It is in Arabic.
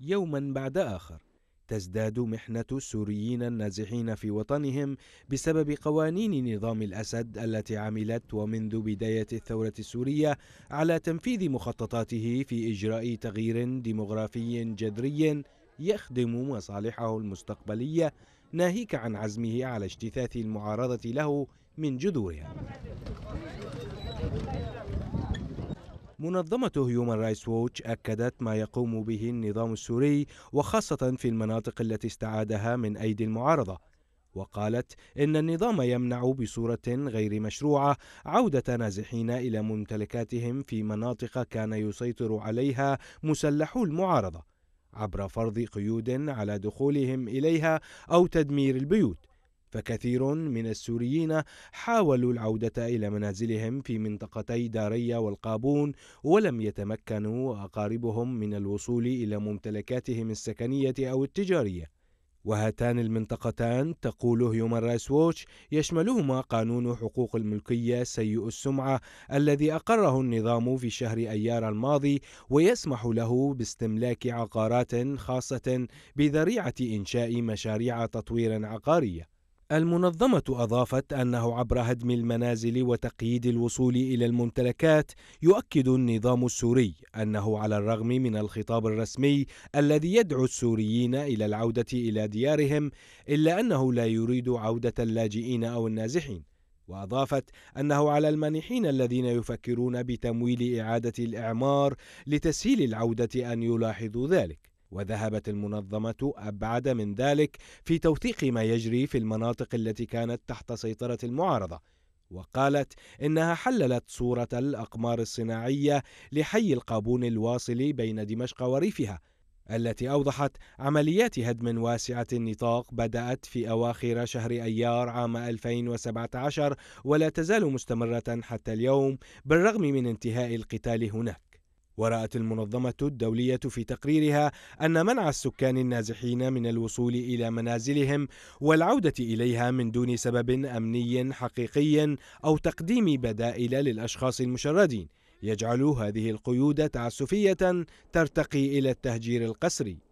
يوما بعد آخر تزداد محنة السوريين النازحين في وطنهم بسبب قوانين نظام الأسد التي عملت ومنذ بداية الثورة السورية على تنفيذ مخططاته في إجراء تغيير ديمغرافي جذري يخدم مصالحه المستقبلية ناهيك عن عزمه على اجتثاث المعارضة له من جذورها منظمة هيومان رايتس ووتش أكدت ما يقوم به النظام السوري وخاصة في المناطق التي استعادها من أيدي المعارضة وقالت إن النظام يمنع بصورة غير مشروعة عودة نازحين إلى ممتلكاتهم في مناطق كان يسيطر عليها مسلحو المعارضة عبر فرض قيود على دخولهم إليها أو تدمير البيوت فكثير من السوريين حاولوا العودة إلى منازلهم في منطقتي دارية والقابون ولم يتمكنوا أقاربهم من الوصول إلى ممتلكاتهم السكنية أو التجارية وهاتان المنطقتان تقول هيومن رايس ووتش يشملهما قانون حقوق الملكية سيء السمعة الذي أقره النظام في شهر أيار الماضي ويسمح له باستملاك عقارات خاصة بذريعة إنشاء مشاريع تطوير عقارية المنظمة أضافت أنه عبر هدم المنازل وتقييد الوصول إلى الممتلكات يؤكد النظام السوري أنه على الرغم من الخطاب الرسمي الذي يدعو السوريين إلى العودة إلى ديارهم إلا أنه لا يريد عودة اللاجئين أو النازحين وأضافت أنه على المانحين الذين يفكرون بتمويل إعادة الإعمار لتسهيل العودة أن يلاحظوا ذلك وذهبت المنظمة أبعد من ذلك في توثيق ما يجري في المناطق التي كانت تحت سيطرة المعارضة وقالت إنها حللت صورة الأقمار الصناعية لحي القابون الواصل بين دمشق وريفها التي أوضحت عمليات هدم واسعة النطاق بدأت في أواخر شهر أيار عام 2017 ولا تزال مستمرة حتى اليوم بالرغم من انتهاء القتال هناك ورأت المنظمة الدولية في تقريرها أن منع السكان النازحين من الوصول إلى منازلهم والعودة إليها من دون سبب أمني حقيقي أو تقديم بدائل للأشخاص المشردين يجعل هذه القيود تعسفية ترتقي إلى التهجير القسري